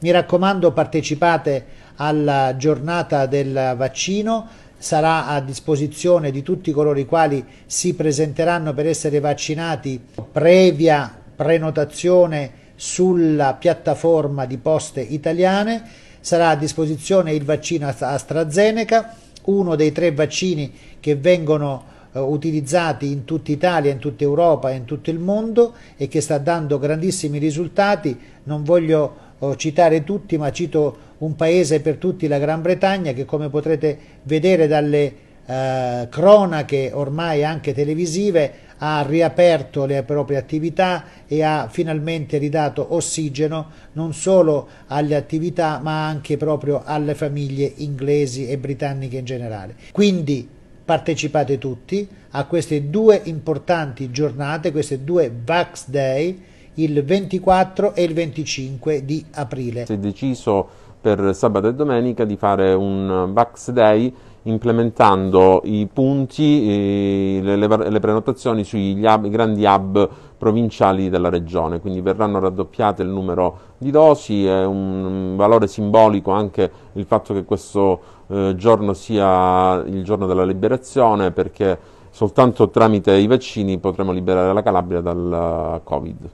Mi raccomando partecipate alla giornata del vaccino, sarà a disposizione di tutti coloro i quali si presenteranno per essere vaccinati previa prenotazione sulla piattaforma di poste italiane, sarà a disposizione il vaccino AstraZeneca, uno dei tre vaccini che vengono eh, utilizzati in tutta Italia, in tutta Europa e in tutto il mondo e che sta dando grandissimi risultati. Non voglio citare tutti, ma cito un paese per tutti, la Gran Bretagna, che come potrete vedere dalle eh, cronache ormai anche televisive ha riaperto le proprie attività e ha finalmente ridato ossigeno non solo alle attività ma anche proprio alle famiglie inglesi e britanniche in generale. Quindi partecipate tutti a queste due importanti giornate, queste due Vax Day il 24 e il 25 di aprile. Si è deciso per sabato e domenica di fare un Vax Day implementando i punti, le, le, le prenotazioni sui hub, grandi hub provinciali della regione, quindi verranno raddoppiate il numero di dosi, è un valore simbolico anche il fatto che questo eh, giorno sia il giorno della liberazione perché soltanto tramite i vaccini potremo liberare la Calabria dal eh, Covid.